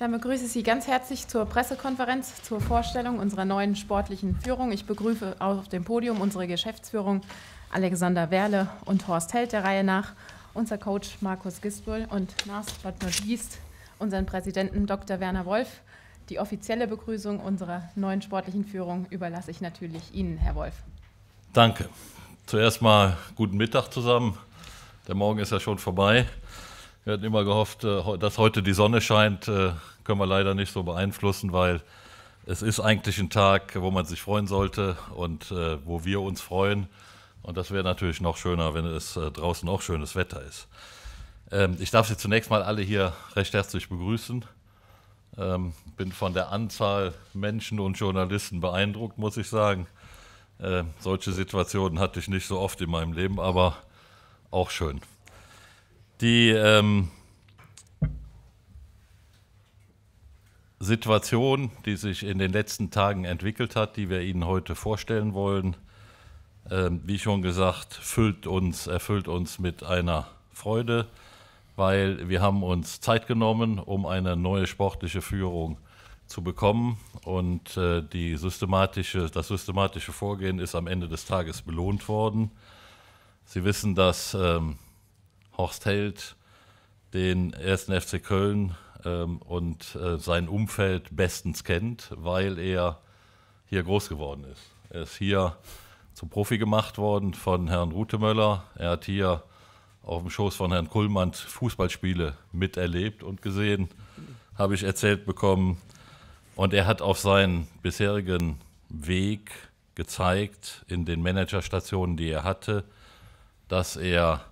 Dann begrüße Sie ganz herzlich zur Pressekonferenz zur Vorstellung unserer neuen sportlichen Führung. Ich begrüße auf dem Podium unsere Geschäftsführung Alexander Werle und Horst Held der Reihe nach, unser Coach Markus Gisbel und last but not least unseren Präsidenten Dr. Werner Wolf. Die offizielle Begrüßung unserer neuen sportlichen Führung überlasse ich natürlich Ihnen, Herr Wolf. Danke. Zuerst mal guten Mittag zusammen. Der Morgen ist ja schon vorbei. Wir hatten immer gehofft, äh, dass heute die Sonne scheint, äh, können wir leider nicht so beeinflussen, weil es ist eigentlich ein Tag, wo man sich freuen sollte und äh, wo wir uns freuen. Und das wäre natürlich noch schöner, wenn es draußen auch schönes Wetter ist. Ähm, ich darf Sie zunächst mal alle hier recht herzlich begrüßen. Ähm, bin von der Anzahl Menschen und Journalisten beeindruckt, muss ich sagen. Ähm, solche Situationen hatte ich nicht so oft in meinem Leben, aber auch schön die ähm, Situation, die sich in den letzten Tagen entwickelt hat, die wir Ihnen heute vorstellen wollen, ähm, wie schon gesagt, füllt uns, erfüllt uns mit einer Freude, weil wir haben uns Zeit genommen, um eine neue sportliche Führung zu bekommen und äh, die systematische, das systematische Vorgehen ist am Ende des Tages belohnt worden. Sie wissen, dass ähm, Horst Held, den ersten FC Köln ähm, und äh, sein Umfeld bestens kennt, weil er hier groß geworden ist. Er ist hier zum Profi gemacht worden von Herrn Rutemöller. Er hat hier auf dem Schoß von Herrn Kullmann Fußballspiele miterlebt und gesehen, habe ich erzählt bekommen. Und er hat auf seinen bisherigen Weg gezeigt, in den Managerstationen, die er hatte, dass er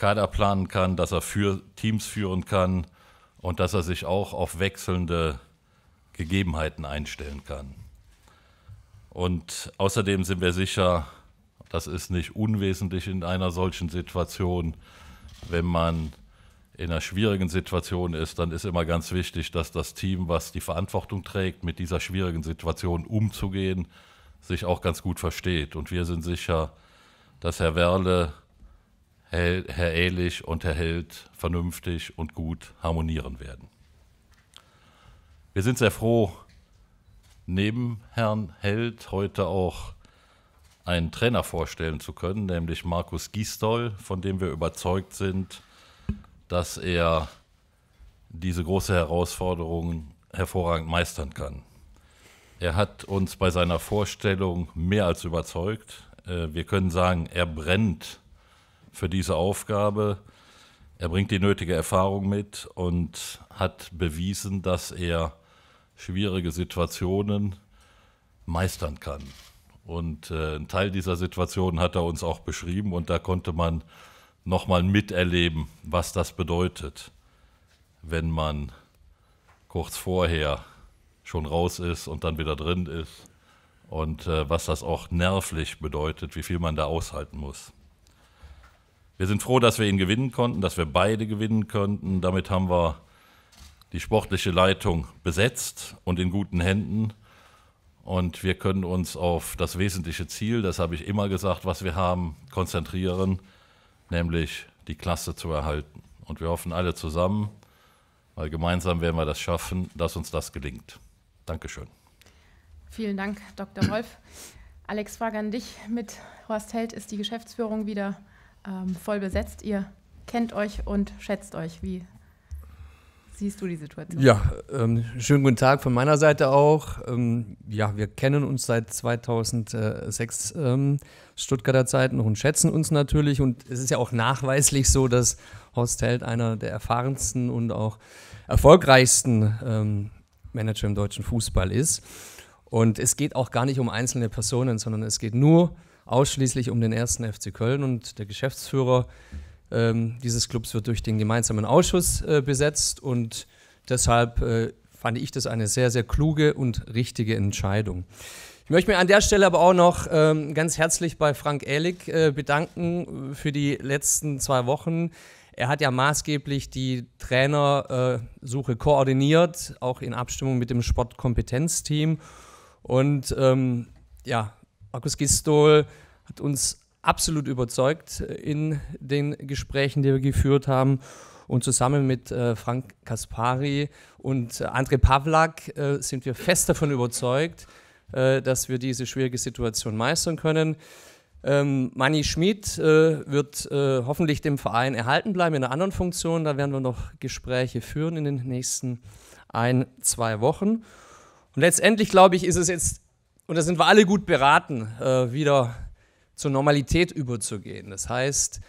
Kader planen kann, dass er für Teams führen kann und dass er sich auch auf wechselnde Gegebenheiten einstellen kann. Und außerdem sind wir sicher, das ist nicht unwesentlich in einer solchen Situation, wenn man in einer schwierigen Situation ist, dann ist immer ganz wichtig, dass das Team, was die Verantwortung trägt, mit dieser schwierigen Situation umzugehen, sich auch ganz gut versteht. Und wir sind sicher, dass Herr Werle Herr, Ehlich und Herr Held vernünftig und gut harmonieren werden. Wir sind sehr froh, neben Herrn Held heute auch einen Trainer vorstellen zu können, nämlich Markus Gisdol, von dem wir überzeugt sind, dass er diese große Herausforderung hervorragend meistern kann. Er hat uns bei seiner Vorstellung mehr als überzeugt. Äh, wir können sagen, er brennt für diese Aufgabe. Er bringt die nötige Erfahrung mit und hat bewiesen, dass er schwierige Situationen meistern kann. Und äh, einen Teil dieser Situationen hat er uns auch beschrieben und da konnte man nochmal miterleben, was das bedeutet, wenn man kurz vorher schon raus ist und dann wieder drin ist und äh, was das auch nervlich bedeutet, wie viel man da aushalten muss. Wir sind froh, dass wir ihn gewinnen konnten, dass wir beide gewinnen konnten. Damit haben wir die sportliche Leitung besetzt und in guten Händen. Und wir können uns auf das wesentliche Ziel, das habe ich immer gesagt, was wir haben, konzentrieren, nämlich die Klasse zu erhalten. Und wir hoffen alle zusammen, weil gemeinsam werden wir das schaffen, dass uns das gelingt. Dankeschön. Vielen Dank, Dr. Wolf. Alex, Frage an dich. Mit Horst Held ist die Geschäftsführung wieder ähm, voll besetzt. Ihr kennt euch und schätzt euch. Wie siehst du die Situation? Ja, ähm, schönen guten Tag von meiner Seite auch. Ähm, ja, wir kennen uns seit 2006 ähm, Stuttgarter Zeiten und schätzen uns natürlich. Und es ist ja auch nachweislich so, dass Horst Held einer der erfahrensten und auch erfolgreichsten ähm, Manager im deutschen Fußball ist. Und es geht auch gar nicht um einzelne Personen, sondern es geht nur um ausschließlich um den ersten FC Köln und der Geschäftsführer ähm, dieses Clubs wird durch den gemeinsamen Ausschuss äh, besetzt und deshalb äh, fand ich das eine sehr, sehr kluge und richtige Entscheidung. Ich möchte mich an der Stelle aber auch noch ähm, ganz herzlich bei Frank Ehlig äh, bedanken äh, für die letzten zwei Wochen. Er hat ja maßgeblich die Trainersuche äh, koordiniert, auch in Abstimmung mit dem Sportkompetenzteam. Und ähm, ja, Markus Gistol hat uns absolut überzeugt äh, in den Gesprächen, die wir geführt haben. Und zusammen mit äh, Frank Kaspari und äh, André Pavlak sind wir fest davon überzeugt, dass wir diese schwierige Situation meistern können. Ähm, Manni Schmid wird hoffentlich dem Verein erhalten bleiben in einer anderen Funktion. Da werden wir noch Gespräche führen in den nächsten ein, zwei Wochen. Und letztendlich, glaube ich, ist es jetzt und da sind wir alle gut beraten, äh, wieder zur Normalität überzugehen. Das heißt,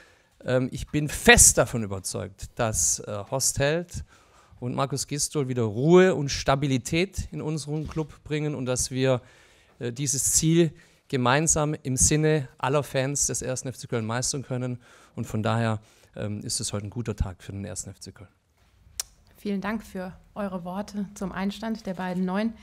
ähm, ich bin fest davon überzeugt, dass äh, Horst Held und Markus Gistol wieder Ruhe und Stabilität in unseren Club bringen und dass wir äh, dieses Ziel gemeinsam im Sinne aller Fans des 1. FC Köln meistern können. Und von daher ähm, ist es heute ein guter Tag für den 1. FC Köln. Vielen Dank für eure Worte zum Einstand der beiden Neuen.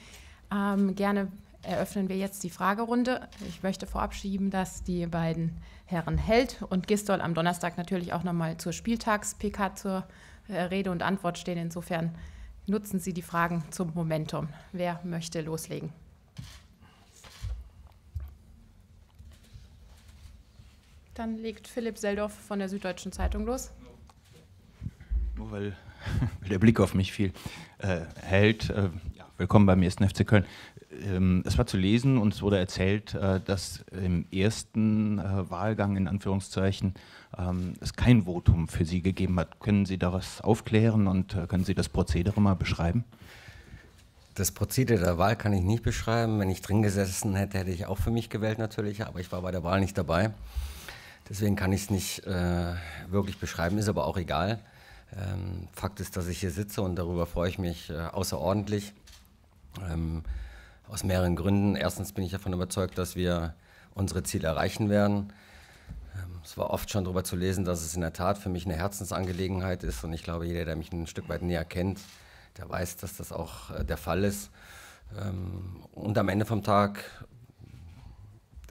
Ähm, gerne eröffnen wir jetzt die Fragerunde. Ich möchte vorab schieben, dass die beiden Herren Held und Gistol am Donnerstag natürlich auch nochmal zur Spieltags-PK zur äh, Rede und Antwort stehen. Insofern nutzen Sie die Fragen zum Momentum. Wer möchte loslegen? Dann legt Philipp Seldorf von der Süddeutschen Zeitung los. Nur weil, der Blick auf mich viel Äh, Held, äh, willkommen beim 1. FC Köln ähm, es war zu lesen und es wurde erzählt, äh, dass im ersten äh, Wahlgang in Anführungszeichen ähm, es kein Votum für Sie gegeben hat. Können Sie daraus aufklären und äh, können Sie das Prozedere mal beschreiben? Das Prozedere der Wahl kann ich nicht beschreiben. Wenn ich drin gesessen hätte, hätte ich auch für mich gewählt natürlich, aber ich war bei der Wahl nicht dabei. Deswegen kann ich es nicht äh, wirklich beschreiben, ist aber auch egal. Ähm, Fakt ist, dass ich hier sitze und darüber freue ich mich äh, außerordentlich. Ähm, aus mehreren Gründen. Erstens bin ich davon überzeugt, dass wir unsere Ziele erreichen werden. Ähm, es war oft schon darüber zu lesen, dass es in der Tat für mich eine Herzensangelegenheit ist. Und ich glaube, jeder, der mich ein Stück weit näher kennt, der weiß, dass das auch äh, der Fall ist. Ähm, und am Ende vom Tag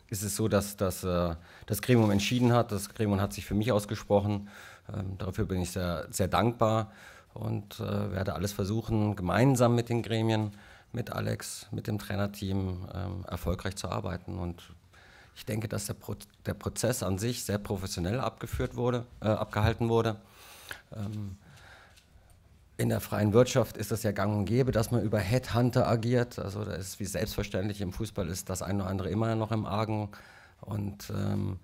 ist es so, dass, dass äh, das Gremium entschieden hat. Das Gremium hat sich für mich ausgesprochen. Ähm, dafür bin ich sehr, sehr dankbar und äh, werde alles versuchen, gemeinsam mit den Gremien mit Alex, mit dem Trainerteam ähm, erfolgreich zu arbeiten. Und ich denke, dass der, Pro der Prozess an sich sehr professionell abgeführt wurde, äh, abgehalten wurde. Ähm, in der freien Wirtschaft ist das ja gang und gäbe, dass man über Headhunter agiert. Also da ist wie selbstverständlich im Fußball ist das eine oder andere immer noch im Argen. Und ähm,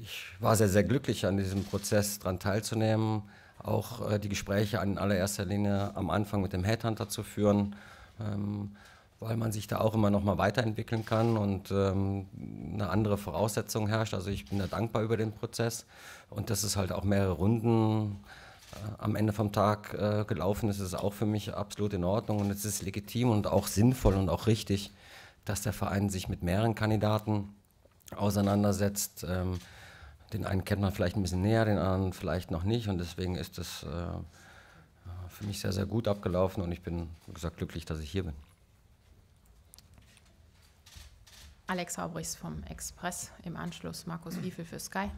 ich war sehr, sehr glücklich, an diesem Prozess daran teilzunehmen, auch äh, die Gespräche in allererster Linie am Anfang mit dem Headhunter zu führen ähm, weil man sich da auch immer noch mal weiterentwickeln kann und ähm, eine andere Voraussetzung herrscht. Also ich bin da dankbar über den Prozess und dass es halt auch mehrere Runden äh, am Ende vom Tag äh, gelaufen ist, ist auch für mich absolut in Ordnung und es ist legitim und auch sinnvoll und auch richtig, dass der Verein sich mit mehreren Kandidaten auseinandersetzt. Ähm, den einen kennt man vielleicht ein bisschen näher, den anderen vielleicht noch nicht und deswegen ist das äh, für mich sehr, sehr gut abgelaufen und ich bin, wie gesagt, glücklich, dass ich hier bin. Alex Haubrichs vom Express im Anschluss, Markus Wiefel für Sky.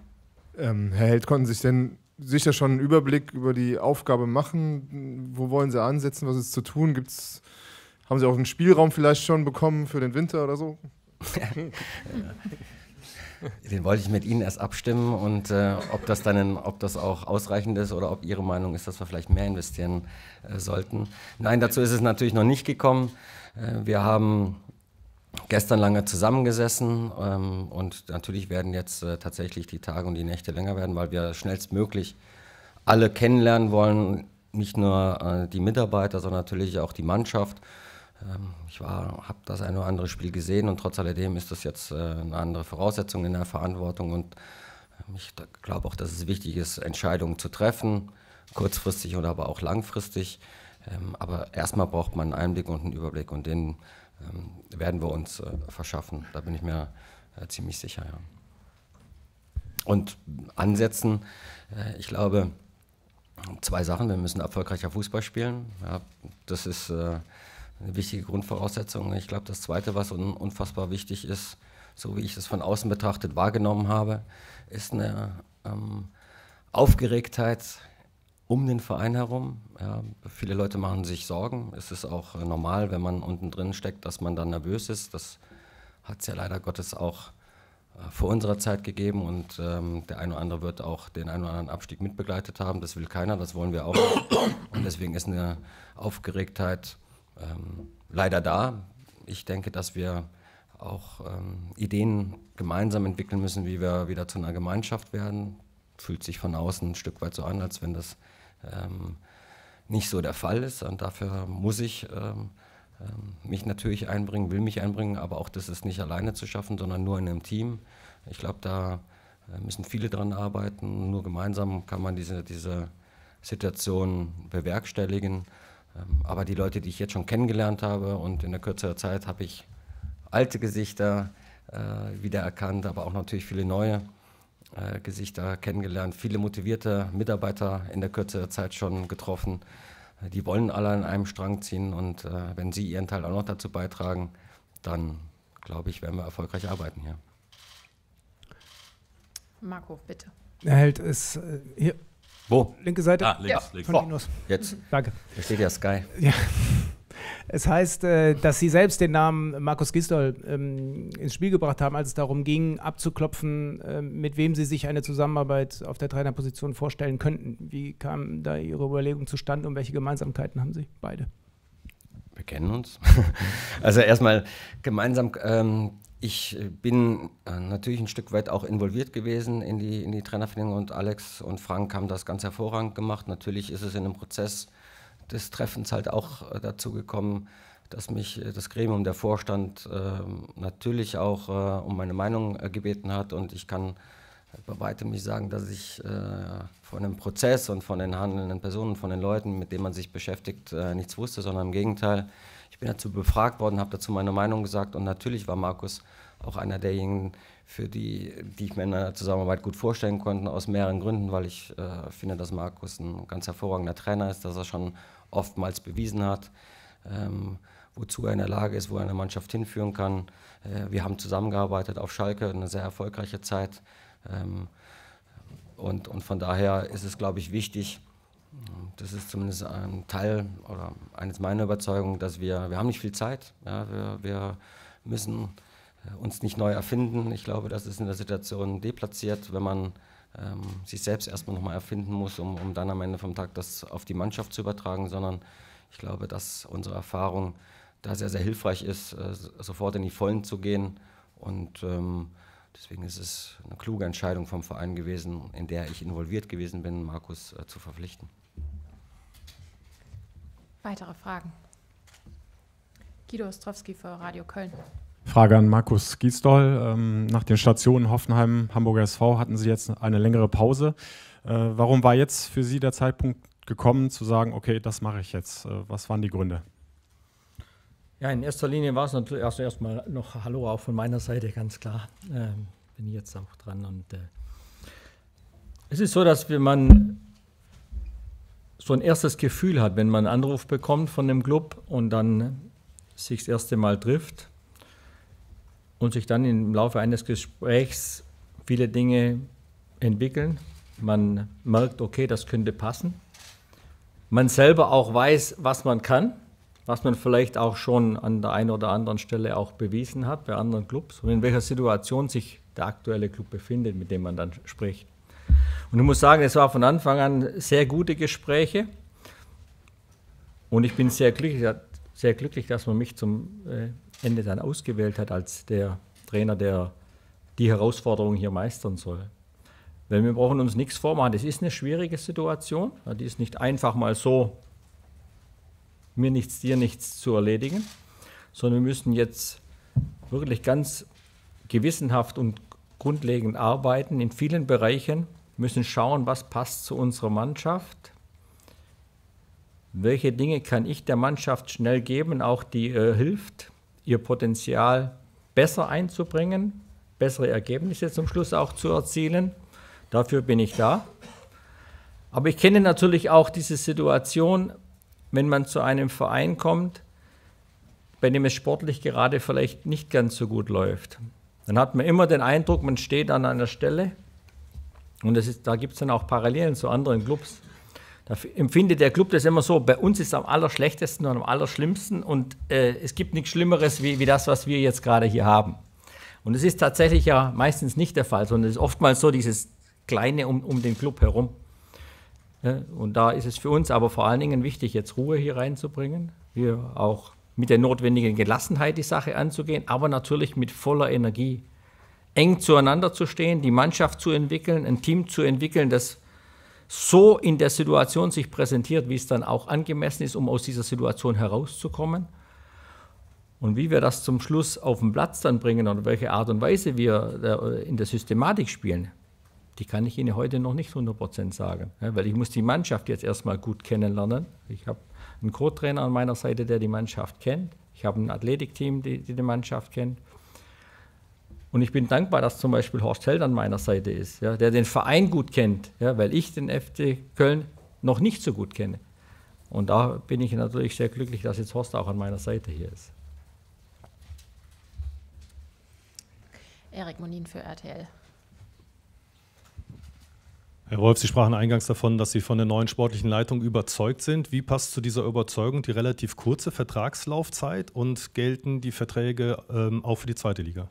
Ähm, Herr Held, konnten Sie sich denn sicher schon einen Überblick über die Aufgabe machen? Wo wollen Sie ansetzen? Was ist zu tun? Gibt's, haben Sie auch einen Spielraum vielleicht schon bekommen für den Winter oder so? Den wollte ich mit Ihnen erst abstimmen und äh, ob das dann, in, ob das auch ausreichend ist oder ob Ihre Meinung ist, dass wir vielleicht mehr investieren äh, sollten. Nein, dazu ist es natürlich noch nicht gekommen. Äh, wir haben gestern lange zusammengesessen ähm, und natürlich werden jetzt äh, tatsächlich die Tage und die Nächte länger werden, weil wir schnellstmöglich alle kennenlernen wollen, nicht nur äh, die Mitarbeiter, sondern natürlich auch die Mannschaft ähm, ich habe das ein oder andere Spiel gesehen und trotz alledem ist das jetzt äh, eine andere Voraussetzung in der Verantwortung und ähm, ich glaube auch, dass es wichtig ist, Entscheidungen zu treffen, kurzfristig oder aber auch langfristig. Ähm, aber erstmal braucht man einen Einblick und einen Überblick und den werden wir uns äh, verschaffen. Da bin ich mir äh, ziemlich sicher. Ja. Und ansetzen, ich glaube, zwei Sachen. Wir müssen erfolgreicher Fußball spielen. Ja, das ist eine wichtige Grundvoraussetzung. Ich glaube, das Zweite, was un unfassbar wichtig ist, so wie ich es von außen betrachtet wahrgenommen habe, ist eine ähm, Aufgeregtheit um den Verein herum. Ja, viele Leute machen sich Sorgen. Es ist auch äh, normal, wenn man unten drin steckt, dass man dann nervös ist. Das hat es ja leider Gottes auch äh, vor unserer Zeit gegeben und ähm, der eine oder andere wird auch den einen oder anderen Abstieg mitbegleitet haben. Das will keiner, das wollen wir auch. Und deswegen ist eine Aufgeregtheit ähm, leider da. Ich denke, dass wir auch ähm, Ideen gemeinsam entwickeln müssen, wie wir wieder zu einer Gemeinschaft werden. Fühlt sich von außen ein Stück weit so an, als wenn das ähm, nicht so der Fall ist. Und dafür muss ich ähm, ähm mich natürlich einbringen, will mich einbringen, aber auch das ist nicht alleine zu schaffen, sondern nur in einem Team. Ich glaube, da äh, müssen viele dran arbeiten. Nur gemeinsam kann man diese, diese Situation bewerkstelligen. Ähm, aber die Leute, die ich jetzt schon kennengelernt habe und in der kürzeren Zeit habe ich alte Gesichter äh, wiedererkannt, aber auch natürlich viele neue äh, Gesichter kennengelernt, viele motivierte Mitarbeiter in der kürzeren Zeit schon getroffen. Äh, die wollen alle an einem Strang ziehen und äh, wenn sie ihren Teil auch noch dazu beitragen, dann glaube ich, werden wir erfolgreich arbeiten hier. Marco, bitte. Er hält es äh, hier wo? Linke Seite. Ah, links, ja. links. Von oh, jetzt. Danke. Da steht ja Sky. Ja. Es heißt, äh, dass Sie selbst den Namen Markus Gistol ähm, ins Spiel gebracht haben, als es darum ging, abzuklopfen, ähm, mit wem Sie sich eine Zusammenarbeit auf der Trainerposition vorstellen könnten. Wie kam da Ihre Überlegung zustande und welche Gemeinsamkeiten haben Sie beide? Wir kennen uns. also erstmal gemeinsam ähm, ich äh, bin äh, natürlich ein Stück weit auch involviert gewesen in die, in die Trainerfindung und Alex und Frank haben das ganz hervorragend gemacht. Natürlich ist es in dem Prozess des Treffens halt auch äh, dazu gekommen, dass mich das Gremium, der Vorstand ähm, natürlich auch um meine Meinung gebeten hat und ich kann bei weitem nicht sagen, dass ich von dem Prozess und von den handelnden Personen, von den Leuten, mit denen man sich beschäftigt, nichts wusste, sondern im Gegenteil. Ich bin dazu befragt worden, habe dazu meine Meinung gesagt und natürlich war Markus auch einer derjenigen, für die, die ich mir in einer Zusammenarbeit gut vorstellen konnte, aus mehreren Gründen, weil ich äh, finde, dass Markus ein ganz hervorragender Trainer ist, dass er schon oftmals bewiesen hat, ähm, wozu er in der Lage ist, wo er eine Mannschaft hinführen kann. Äh, wir haben zusammengearbeitet auf Schalke, eine sehr erfolgreiche Zeit. Ähm, und, und von daher ist es, glaube ich, wichtig, das ist zumindest ein Teil oder eines meiner Überzeugungen, dass wir, wir haben nicht viel Zeit. Ja, wir, wir müssen äh, uns nicht neu erfinden. Ich glaube, das ist in der Situation deplatziert, wenn man ähm, sich selbst erstmal nochmal erfinden muss, um, um dann am Ende vom Tag das auf die Mannschaft zu übertragen, sondern ich glaube, dass unsere Erfahrung da sehr, sehr hilfreich ist, äh, sofort in die Vollen zu gehen. Und ähm, deswegen ist es eine kluge Entscheidung vom Verein gewesen, in der ich involviert gewesen bin, Markus äh, zu verpflichten. Weitere Fragen? Guido Ostrowski für Radio Köln. Frage an Markus Giesdoll. Ähm, nach den Stationen Hoffenheim, Hamburger SV hatten Sie jetzt eine längere Pause. Äh, warum war jetzt für Sie der Zeitpunkt gekommen, zu sagen, okay, das mache ich jetzt? Äh, was waren die Gründe? Ja, in erster Linie war es natürlich also erstmal noch Hallo auch von meiner Seite, ganz klar. Ähm, bin jetzt auch dran. Und äh, es ist so, dass wir man so ein erstes Gefühl hat, wenn man einen Anruf bekommt von dem Club und dann sich das erste Mal trifft und sich dann im Laufe eines Gesprächs viele Dinge entwickeln. Man merkt, okay, das könnte passen. Man selber auch weiß, was man kann, was man vielleicht auch schon an der einen oder anderen Stelle auch bewiesen hat bei anderen Clubs und in welcher Situation sich der aktuelle Club befindet, mit dem man dann spricht. Und ich muss sagen, es war von Anfang an sehr gute Gespräche. Und ich bin sehr glücklich, sehr glücklich, dass man mich zum äh, Ende dann ausgewählt hat als der Trainer, der die Herausforderung hier meistern soll. Weil wir brauchen uns nichts vormachen. Das ist eine schwierige Situation. Die ist nicht einfach mal so, mir nichts, dir nichts zu erledigen, sondern wir müssen jetzt wirklich ganz gewissenhaft und grundlegend arbeiten in vielen Bereichen müssen schauen, was passt zu unserer Mannschaft. Welche Dinge kann ich der Mannschaft schnell geben, auch die äh, hilft, ihr Potenzial besser einzubringen, bessere Ergebnisse zum Schluss auch zu erzielen. Dafür bin ich da. Aber ich kenne natürlich auch diese Situation, wenn man zu einem Verein kommt, bei dem es sportlich gerade vielleicht nicht ganz so gut läuft. Dann hat man immer den Eindruck, man steht an einer Stelle, und das ist, da gibt es dann auch Parallelen zu anderen Clubs. Da empfindet der Club das immer so, bei uns ist es am allerschlechtesten und am allerschlimmsten und äh, es gibt nichts Schlimmeres wie, wie das, was wir jetzt gerade hier haben. Und es ist tatsächlich ja meistens nicht der Fall, sondern es ist oftmals so dieses Kleine um, um den Club herum. Ja, und da ist es für uns aber vor allen Dingen wichtig, jetzt Ruhe hier reinzubringen, hier auch mit der notwendigen Gelassenheit die Sache anzugehen, aber natürlich mit voller Energie eng zueinander zu stehen, die Mannschaft zu entwickeln, ein Team zu entwickeln, das so in der Situation sich präsentiert, wie es dann auch angemessen ist, um aus dieser Situation herauszukommen. Und wie wir das zum Schluss auf den Platz dann bringen und welche Art und Weise wir äh, in der Systematik spielen, die kann ich Ihnen heute noch nicht 100% sagen, ne? weil ich muss die Mannschaft jetzt erstmal gut kennenlernen. Ich habe einen Co-Trainer an meiner Seite, der die Mannschaft kennt. Ich habe ein Athletikteam, die die, die Mannschaft kennt. Und ich bin dankbar, dass zum Beispiel Horst Held an meiner Seite ist, ja, der den Verein gut kennt, ja, weil ich den FC Köln noch nicht so gut kenne. Und da bin ich natürlich sehr glücklich, dass jetzt Horst auch an meiner Seite hier ist. Erik Monin für RTL. Herr Wolf, Sie sprachen eingangs davon, dass Sie von der neuen sportlichen Leitung überzeugt sind. Wie passt zu dieser Überzeugung die relativ kurze Vertragslaufzeit und gelten die Verträge ähm, auch für die zweite Liga?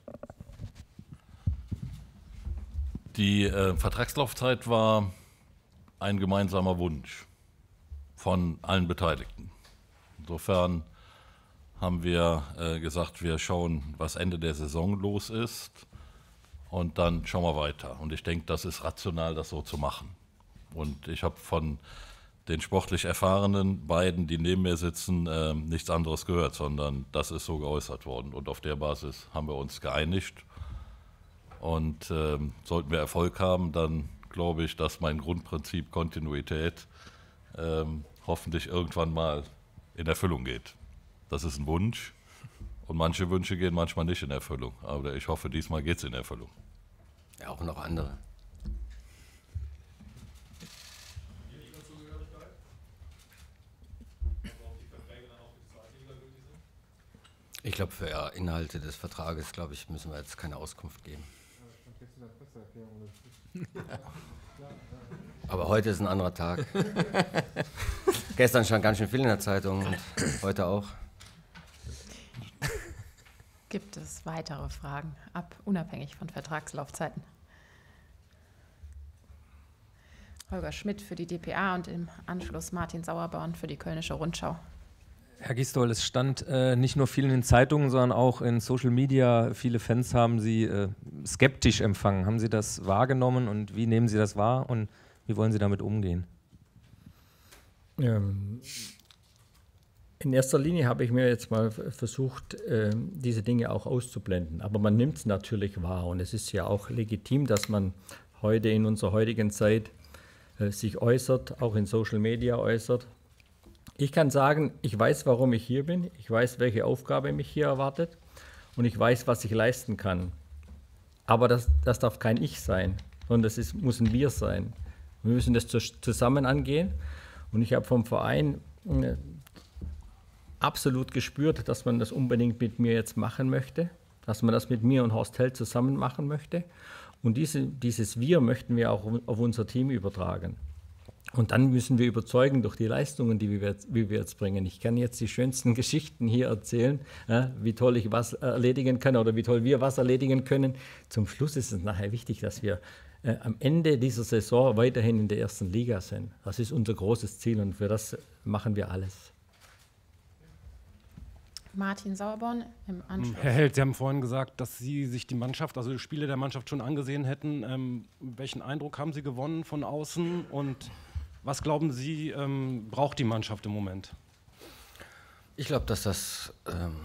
Die äh, Vertragslaufzeit war ein gemeinsamer Wunsch von allen Beteiligten. Insofern haben wir äh, gesagt, wir schauen, was Ende der Saison los ist und dann schauen wir weiter. Und ich denke, das ist rational, das so zu machen. Und ich habe von den sportlich erfahrenen beiden, die neben mir sitzen, äh, nichts anderes gehört, sondern das ist so geäußert worden. Und auf der Basis haben wir uns geeinigt und ähm, sollten wir Erfolg haben, dann glaube ich, dass mein Grundprinzip Kontinuität ähm, hoffentlich irgendwann mal in Erfüllung geht. Das ist ein Wunsch und manche Wünsche gehen manchmal nicht in Erfüllung. Aber ich hoffe, diesmal geht es in Erfüllung. Ja, auch noch andere. Ich glaube, für Inhalte des Vertrages, glaube ich, müssen wir jetzt keine Auskunft geben. Aber heute ist ein anderer Tag. Gestern stand ganz schön viel in der Zeitung und heute auch. Gibt es weitere Fragen ab, unabhängig von Vertragslaufzeiten? Holger Schmidt für die DPA und im Anschluss Martin Sauerborn für die Kölnische Rundschau. Herr Gistol, es stand äh, nicht nur viel in den Zeitungen, sondern auch in Social Media. Viele Fans haben Sie äh, skeptisch empfangen. Haben Sie das wahrgenommen und wie nehmen Sie das wahr und wie wollen Sie damit umgehen? Ähm, in erster Linie habe ich mir jetzt mal versucht, äh, diese Dinge auch auszublenden. Aber man nimmt es natürlich wahr und es ist ja auch legitim, dass man heute in unserer heutigen Zeit äh, sich äußert, auch in Social Media äußert ich kann sagen, ich weiß, warum ich hier bin, ich weiß, welche Aufgabe mich hier erwartet und ich weiß, was ich leisten kann. Aber das, das darf kein Ich sein, sondern das ist, muss ein Wir sein. Wir müssen das zusammen angehen. Und ich habe vom Verein äh, absolut gespürt, dass man das unbedingt mit mir jetzt machen möchte, dass man das mit mir und Horst Held zusammen machen möchte. Und diese, dieses Wir möchten wir auch auf unser Team übertragen. Und dann müssen wir überzeugen durch die Leistungen, die wir, wie wir jetzt bringen. Ich kann jetzt die schönsten Geschichten hier erzählen, äh, wie toll ich was erledigen kann oder wie toll wir was erledigen können. Zum Schluss ist es nachher wichtig, dass wir äh, am Ende dieser Saison weiterhin in der ersten Liga sind. Das ist unser großes Ziel und für das machen wir alles. Martin Sauerborn im hm, Anschluss. Herr Held, Sie haben vorhin gesagt, dass Sie sich die Mannschaft, also die Spiele der Mannschaft schon angesehen hätten. Ähm, welchen Eindruck haben Sie gewonnen von außen und was glauben Sie, ähm, braucht die Mannschaft im Moment? Ich glaube, dass das ähm,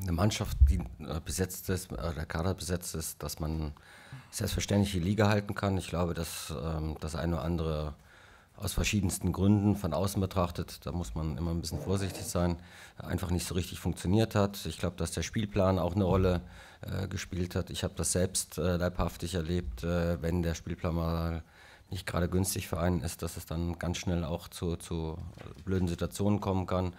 eine Mannschaft, die äh, besetzt ist, äh, der Kader besetzt ist, dass man selbstverständlich die Liga halten kann. Ich glaube, dass ähm, das eine oder andere aus verschiedensten Gründen von außen betrachtet, da muss man immer ein bisschen vorsichtig sein, einfach nicht so richtig funktioniert hat. Ich glaube, dass der Spielplan auch eine Rolle äh, gespielt hat. Ich habe das selbst äh, leibhaftig erlebt, äh, wenn der Spielplan mal nicht gerade günstig für einen ist, dass es dann ganz schnell auch zu, zu blöden Situationen kommen kann.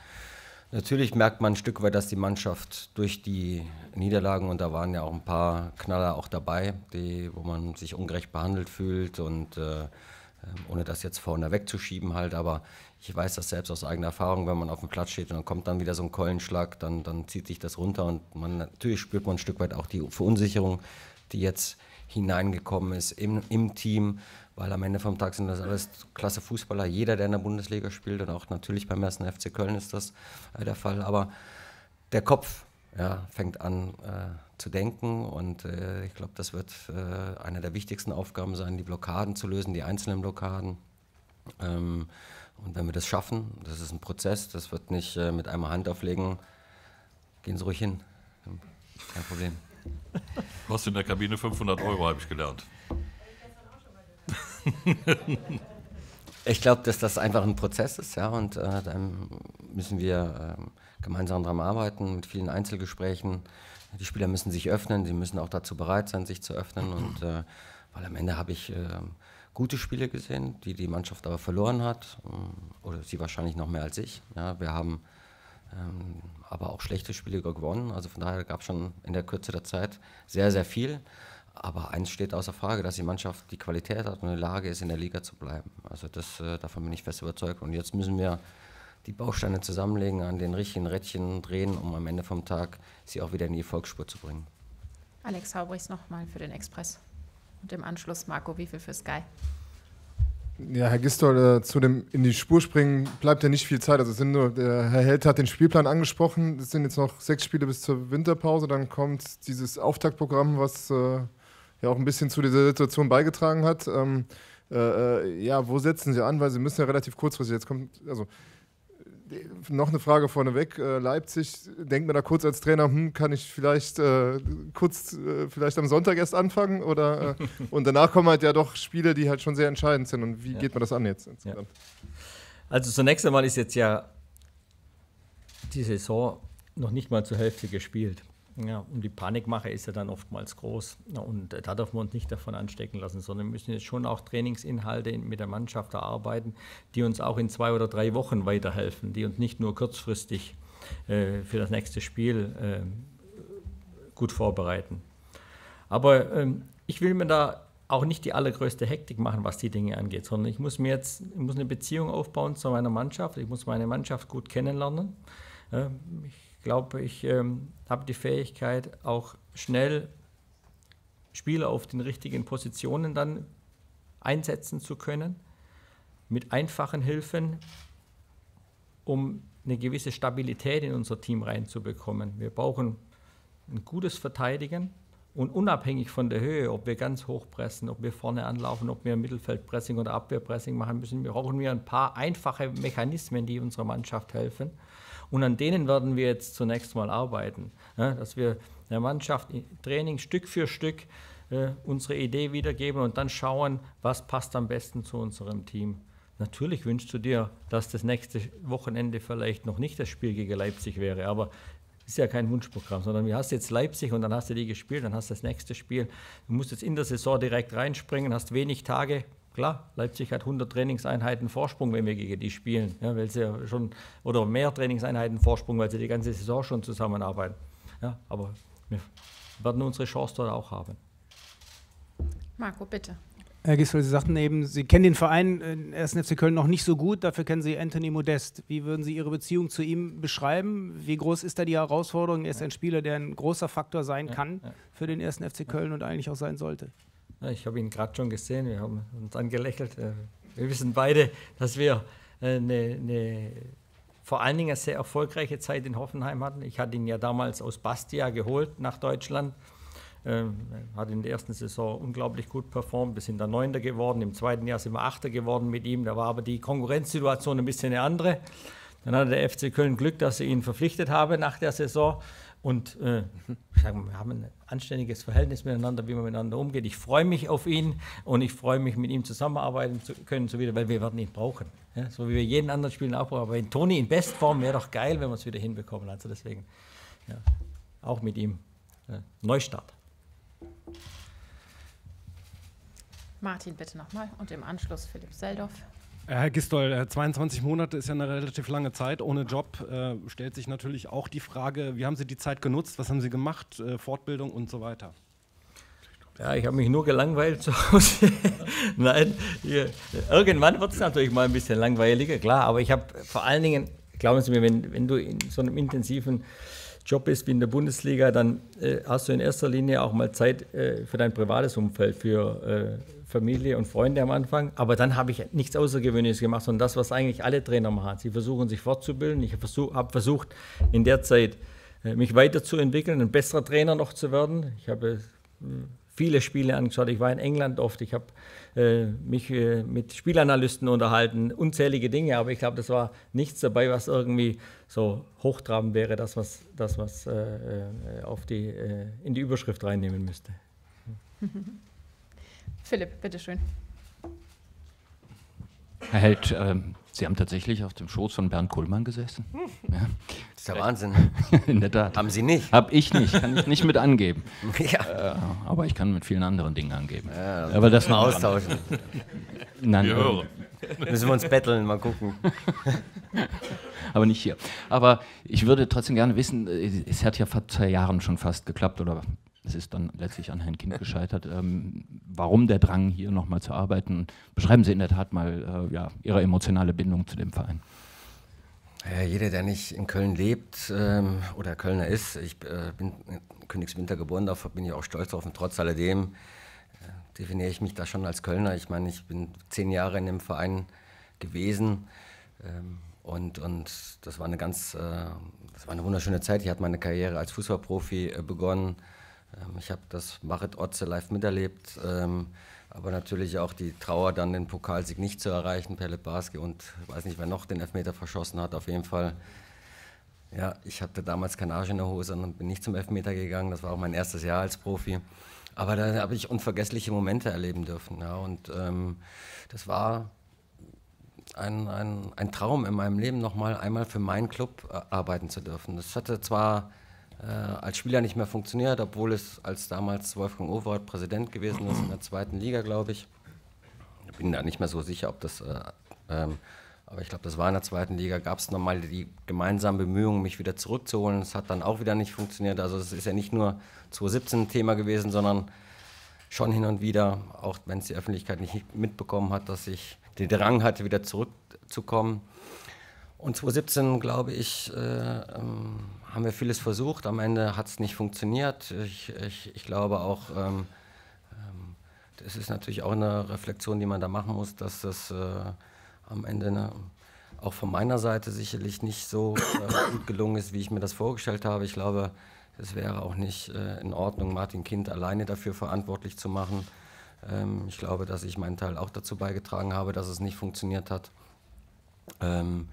Natürlich merkt man ein Stück weit, dass die Mannschaft durch die Niederlagen, und da waren ja auch ein paar Knaller auch dabei, die, wo man sich ungerecht behandelt fühlt und äh, ähm, ohne das jetzt vorne wegzuschieben halt, aber ich weiß das selbst aus eigener Erfahrung, wenn man auf dem Platz steht und dann kommt dann wieder so ein Keulenschlag, dann, dann zieht sich das runter und man, natürlich spürt man ein Stück weit auch die Verunsicherung, die jetzt hineingekommen ist im, im Team weil am Ende vom Tag sind das alles klasse Fußballer. Jeder, der in der Bundesliga spielt und auch natürlich beim ersten FC Köln ist das äh, der Fall. Aber der Kopf ja, fängt an äh, zu denken und äh, ich glaube, das wird äh, eine der wichtigsten Aufgaben sein, die Blockaden zu lösen, die einzelnen Blockaden. Ähm, und wenn wir das schaffen, das ist ein Prozess, das wird nicht äh, mit einmal Hand auflegen, gehen Sie ruhig hin. Kein Problem. Kostet in der Kabine 500 Euro, habe ich gelernt. ich glaube, dass das einfach ein Prozess ist, ja, und äh, dann müssen wir äh, gemeinsam daran arbeiten mit vielen Einzelgesprächen. Die Spieler müssen sich öffnen, sie müssen auch dazu bereit sein, sich zu öffnen. Und äh, weil am Ende habe ich ähm, gute Spiele gesehen, die die Mannschaft aber verloren hat, mm, oder sie wahrscheinlich noch mehr als ich. Ja, wir haben ähm, aber auch schlechte Spiele gewonnen. Also von daher gab es schon in der Kürze der Zeit sehr, sehr viel. Aber eins steht außer Frage, dass die Mannschaft die Qualität hat und in der Lage ist, in der Liga zu bleiben. Also das, äh, davon bin ich fest überzeugt. Und jetzt müssen wir die Bausteine zusammenlegen, an den richtigen Rädchen drehen, um am Ende vom Tag sie auch wieder in die Erfolgsspur zu bringen. Alex Haubrichs nochmal für den Express. Und im Anschluss Marco Wiefel für Sky. Ja, Herr Gistol, äh, zu dem in die Spur springen bleibt ja nicht viel Zeit. Also sind nur, der Herr Held hat den Spielplan angesprochen. Es sind jetzt noch sechs Spiele bis zur Winterpause. Dann kommt dieses Auftaktprogramm, was äh, ja auch ein bisschen zu dieser Situation beigetragen hat. Ähm, äh, äh, ja, wo setzen sie an? Weil sie müssen ja relativ kurzfristig. Jetzt kommt, also äh, noch eine Frage vorneweg. Äh, Leipzig, denkt man da kurz als Trainer, hm, kann ich vielleicht äh, kurz, äh, vielleicht am Sonntag erst anfangen? Oder, äh, und danach kommen halt ja doch Spiele, die halt schon sehr entscheidend sind. Und wie ja. geht man das an jetzt insgesamt? Ja. Also zunächst einmal ist jetzt ja die Saison noch nicht mal zur Hälfte gespielt. Ja, und die Panikmache ist ja dann oftmals groß. Und äh, da dürfen wir uns nicht davon anstecken lassen, sondern müssen jetzt schon auch Trainingsinhalte mit der Mannschaft erarbeiten, die uns auch in zwei oder drei Wochen weiterhelfen, die uns nicht nur kurzfristig äh, für das nächste Spiel äh, gut vorbereiten. Aber ähm, ich will mir da auch nicht die allergrößte Hektik machen, was die Dinge angeht, sondern ich muss mir jetzt ich muss eine Beziehung aufbauen zu meiner Mannschaft. Ich muss meine Mannschaft gut kennenlernen. Ähm, ich glaube, ich ähm, habe die Fähigkeit, auch schnell Spieler auf den richtigen Positionen dann einsetzen zu können, mit einfachen Hilfen, um eine gewisse Stabilität in unser Team reinzubekommen. Wir brauchen ein gutes Verteidigen und unabhängig von der Höhe, ob wir ganz hoch pressen, ob wir vorne anlaufen, ob wir Mittelfeldpressing oder Abwehrpressing machen müssen, wir brauchen wir ein paar einfache Mechanismen, die unserer Mannschaft helfen. Und an denen werden wir jetzt zunächst mal arbeiten, ja, ne? dass wir der Mannschaft im Training Stück für Stück äh, unsere Idee wiedergeben und dann schauen, was passt am besten zu unserem Team. Natürlich wünschst du dir, dass das nächste Wochenende vielleicht noch nicht das Spiel gegen Leipzig wäre, aber ist ja kein Wunschprogramm, sondern wir hast jetzt Leipzig und dann hast du die gespielt, dann hast du das nächste Spiel. Du musst jetzt in der Saison direkt reinspringen, hast wenig Tage, Klar, Leipzig hat 100 Trainingseinheiten Vorsprung, wenn wir gegen die spielen, ja, weil sie ja schon oder mehr Trainingseinheiten Vorsprung, weil sie die ganze Saison schon zusammenarbeiten. Ja, aber wir werden unsere Chance dort auch haben. Marco, bitte. Herr Giswell, Sie sagten eben, Sie kennen den Verein äh, 1. FC Köln noch nicht so gut, dafür kennen Sie Anthony Modest. Wie würden Sie Ihre Beziehung zu ihm beschreiben? Wie groß ist da die Herausforderung? Er ist ein Spieler, der ein großer Faktor sein kann für den 1. FC Köln und eigentlich auch sein sollte. Ich habe ihn gerade schon gesehen, wir haben uns angelächelt. Äh, wir wissen beide, dass wir eine, äh, eine, vor allen Dingen eine sehr erfolgreiche Zeit in Hoffenheim hatten. Ich hatte ihn ja damals aus Bastia geholt nach Deutschland. Ähm, hat in der ersten Saison unglaublich gut performt. Wir sind dann Neunter geworden. Im zweiten Jahr sind wir Achter geworden mit ihm. Da war aber die Konkurrenzsituation ein bisschen eine andere. Dann hatte der FC Köln Glück, dass sie ihn verpflichtet haben nach der Saison. Und äh, sagen, wir haben ein anständiges Verhältnis miteinander, wie man miteinander umgeht. Ich freue mich auf ihn und ich freue mich, mit ihm zusammenarbeiten zu können, so wieder, weil wir werden ihn brauchen. Ja, so wie wir jeden anderen Spieler auch brauchen. Aber in Toni in Bestform wäre doch geil, wenn wir es wieder hinbekommen. Also deswegen ja, auch mit ihm äh, Neustart. Martin bitte nochmal und im Anschluss Philipp Seldorf. Äh, Herr Gistol, 22 äh, Monate ist ja eine relativ lange Zeit ohne Job. Äh, stellt sich natürlich auch die Frage, wie haben Sie die Zeit genutzt, was haben Sie gemacht, äh, Fortbildung und so weiter? Ja, ich habe mich nur gelangweilt zu Hause. Nein, hier. irgendwann wird es natürlich mal ein bisschen langweiliger, klar, aber ich habe vor allen Dingen, glauben Sie mir, wenn, wenn du in so einem intensiven Job bist wie in der Bundesliga, dann äh, hast du in erster Linie auch mal Zeit äh, für dein privates Umfeld, für Familie und Freunde am Anfang. Aber dann habe ich nichts Außergewöhnliches gemacht, sondern das, was eigentlich alle Trainer machen. Sie versuchen sich fortzubilden. Ich habe versucht, in der Zeit äh, mich weiterzuentwickeln, ein besserer Trainer noch zu werden. Ich habe äh, viele Spiele angeschaut. Ich war in England oft. Ich habe äh, mich mit Spielanalysten unterhalten, unzählige Dinge. Aber ich glaube, das war nichts dabei, was irgendwie so hochtrabend wäre, dass man das was, auf die, in die Überschrift reinnehmen müsste. Mhm. Philipp, bitteschön. Herr Held, ähm, Sie haben tatsächlich auf dem Schoß von Bernd Kuhlmann gesessen? Hm. Ja. Das ist der Wahnsinn. In der Tat. Haben Sie nicht? Hab ich nicht, kann ich nicht mit angeben. ja. Äh, aber ich kann mit vielen anderen Dingen angeben. Ja, aber das mal austauschen. Nein, wir äh, hören. Müssen wir uns betteln, mal gucken. aber nicht hier. Aber ich würde trotzdem gerne wissen, äh, es hat ja vor zwei Jahren schon fast geklappt oder es ist dann letztlich an Herrn Kind gescheitert. Ähm, warum der Drang, hier nochmal zu arbeiten? Beschreiben Sie in der Tat mal äh, ja, Ihre emotionale Bindung zu dem Verein. Ja, jeder, der nicht in Köln lebt ähm, oder Kölner ist, ich äh, bin in Königswinter geboren, darauf bin ich auch stolz drauf. Und trotz alledem äh, definiere ich mich da schon als Kölner. Ich meine, ich bin zehn Jahre in dem Verein gewesen. Ähm, und, und das war eine ganz, äh, das war eine wunderschöne Zeit. Ich hatte meine Karriere als Fußballprofi äh, begonnen. Ähm, ich habe das Marit Otze live miterlebt, ähm, aber natürlich auch die Trauer, dann den Pokalsieg nicht zu erreichen, Pellet Barski und weiß nicht, wer noch den Elfmeter verschossen hat, auf jeden Fall. Ja, ich hatte damals keine Arsch in der Hose und bin nicht zum Elfmeter gegangen. Das war auch mein erstes Jahr als Profi. Aber da habe ich unvergessliche Momente erleben dürfen. Ja. Und ähm, das war ein, ein, ein, Traum in meinem Leben, nochmal einmal für meinen Club äh, arbeiten zu dürfen. Das hatte zwar äh, als Spieler nicht mehr funktioniert, obwohl es als damals Wolfgang Overath Präsident gewesen ist in der zweiten Liga, glaube ich. Ich bin da nicht mehr so sicher, ob das, äh, ähm, aber ich glaube, das war in der zweiten Liga, gab es nochmal die gemeinsamen Bemühungen, mich wieder zurückzuholen. Es hat dann auch wieder nicht funktioniert. Also es ist ja nicht nur 2017 ein Thema gewesen, sondern schon hin und wieder, auch wenn es die Öffentlichkeit nicht mitbekommen hat, dass ich den Drang hatte, wieder zurückzukommen. Und 2017, glaube ich, äh, ähm, haben wir vieles versucht. Am Ende hat es nicht funktioniert. Ich, ich, ich glaube auch, ähm, ähm, das ist natürlich auch eine Reflexion, die man da machen muss, dass das äh, am Ende eine, auch von meiner Seite sicherlich nicht so äh, gut gelungen ist, wie ich mir das vorgestellt habe. Ich glaube, es wäre auch nicht äh, in Ordnung, Martin Kind alleine dafür verantwortlich zu machen. Ähm, ich glaube, dass ich meinen Teil auch dazu beigetragen habe, dass es nicht funktioniert hat. Ähm,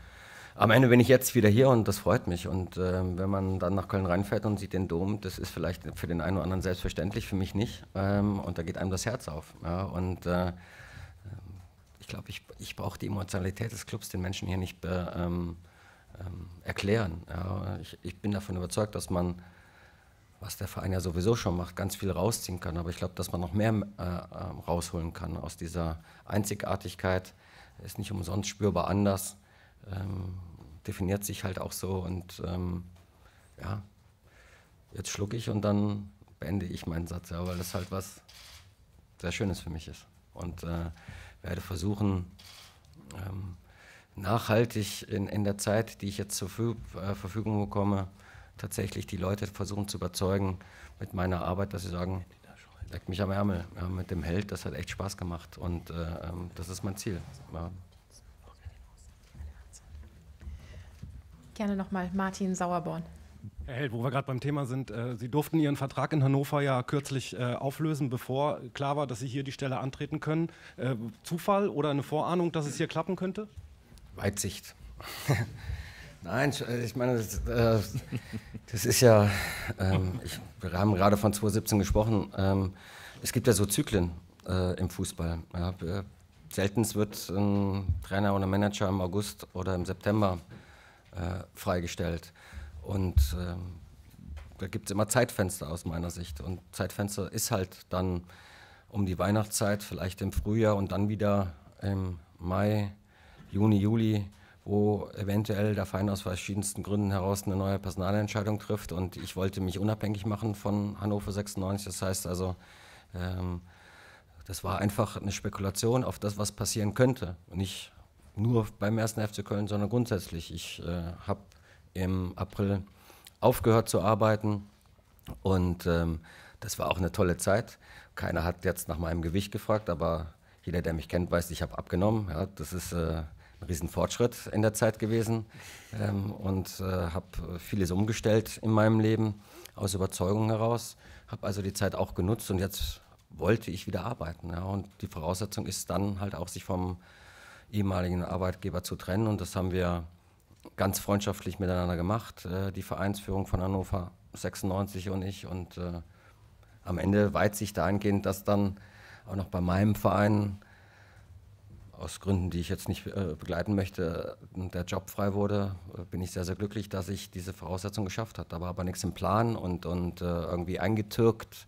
am Ende bin ich jetzt wieder hier und das freut mich. Und äh, wenn man dann nach Köln reinfährt und sieht den Dom, das ist vielleicht für den einen oder anderen selbstverständlich, für mich nicht. Ähm, und da geht einem das Herz auf. Ja? Und äh, ich glaube, ich, ich brauche die Emotionalität des Clubs den Menschen hier nicht ähm, ähm, erklären. Ja? Ich, ich, bin davon überzeugt, dass man, was der Verein ja sowieso schon macht, ganz viel rausziehen kann. Aber ich glaube, dass man noch mehr äh, ähm, rausholen kann aus dieser Einzigartigkeit. Ist nicht umsonst spürbar anders ähm, definiert sich halt auch so und ähm, ja, jetzt schlucke ich und dann beende ich meinen Satz, ja, weil das halt was sehr Schönes für mich ist. Und äh, werde versuchen, ähm, nachhaltig in, in der Zeit, die ich jetzt zur Verfüg äh, Verfügung bekomme, tatsächlich die Leute versuchen zu überzeugen mit meiner Arbeit, dass sie sagen, leck mich am Ärmel ja, mit dem Held, das hat echt Spaß gemacht und äh, ähm, das ist mein Ziel. Ja. gerne nochmal Martin Sauerborn. Herr Held, wo wir gerade beim Thema sind, äh, Sie durften Ihren Vertrag in Hannover ja kürzlich äh, auflösen, bevor klar war, dass Sie hier die Stelle antreten können. Äh, Zufall oder eine Vorahnung, dass es hier klappen könnte? Weitsicht. Nein, äh, ich meine, das, äh, das ist ja, ähm, ich, wir haben gerade von 2017 gesprochen, ähm, es gibt ja so Zyklen äh, im Fußball. Ja, selten wird ein Trainer oder Manager im August oder im September äh, freigestellt. Und ähm, da gibt es immer Zeitfenster aus meiner Sicht. Und Zeitfenster ist halt dann um die Weihnachtszeit, vielleicht im Frühjahr und dann wieder im Mai, Juni, Juli, wo eventuell der Verein aus verschiedensten Gründen heraus eine neue Personalentscheidung trifft. Und ich wollte mich unabhängig machen von Hannover 96. Das heißt also, ähm, das war einfach eine Spekulation auf das, was passieren könnte. Und ich nur beim ersten FC Köln, sondern grundsätzlich. Ich äh, habe im April aufgehört zu arbeiten und ähm, das war auch eine tolle Zeit. Keiner hat jetzt nach meinem Gewicht gefragt, aber jeder, der mich kennt, weiß, ich habe abgenommen. Ja, das ist äh, ein Riesenfortschritt in der Zeit gewesen ähm, und äh, habe vieles umgestellt in meinem Leben aus Überzeugung heraus. Habe also die Zeit auch genutzt und jetzt wollte ich wieder arbeiten. Ja, und die Voraussetzung ist dann halt auch, sich vom ehemaligen Arbeitgeber zu trennen. Und das haben wir ganz freundschaftlich miteinander gemacht, äh, die Vereinsführung von Hannover 96 und ich. Und äh, am Ende weiht sich dahingehend, dass dann auch noch bei meinem Verein aus Gründen, die ich jetzt nicht äh, begleiten möchte, der Job frei wurde, äh, bin ich sehr, sehr glücklich, dass ich diese Voraussetzung geschafft habe. Da war aber nichts im Plan und, und äh, irgendwie eingetürkt,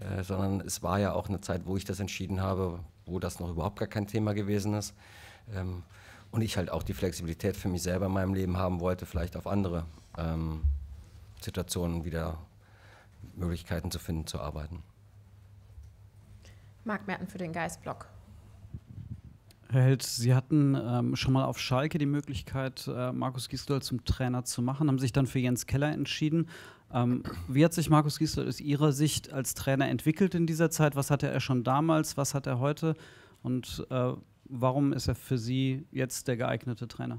äh, sondern es war ja auch eine Zeit, wo ich das entschieden habe, wo das noch überhaupt gar kein Thema gewesen ist. Ähm, und ich halt auch die Flexibilität für mich selber in meinem Leben haben wollte, vielleicht auf andere ähm, Situationen wieder Möglichkeiten zu finden, zu arbeiten. Marc Merten für den Geistblock. Herr Held, Sie hatten ähm, schon mal auf Schalke die Möglichkeit, äh, Markus Gisdol zum Trainer zu machen, haben sich dann für Jens Keller entschieden. Ähm, wie hat sich Markus Gisdol aus Ihrer Sicht als Trainer entwickelt in dieser Zeit? Was hatte er schon damals? Was hat er heute? Und äh, warum ist er für Sie jetzt der geeignete Trainer?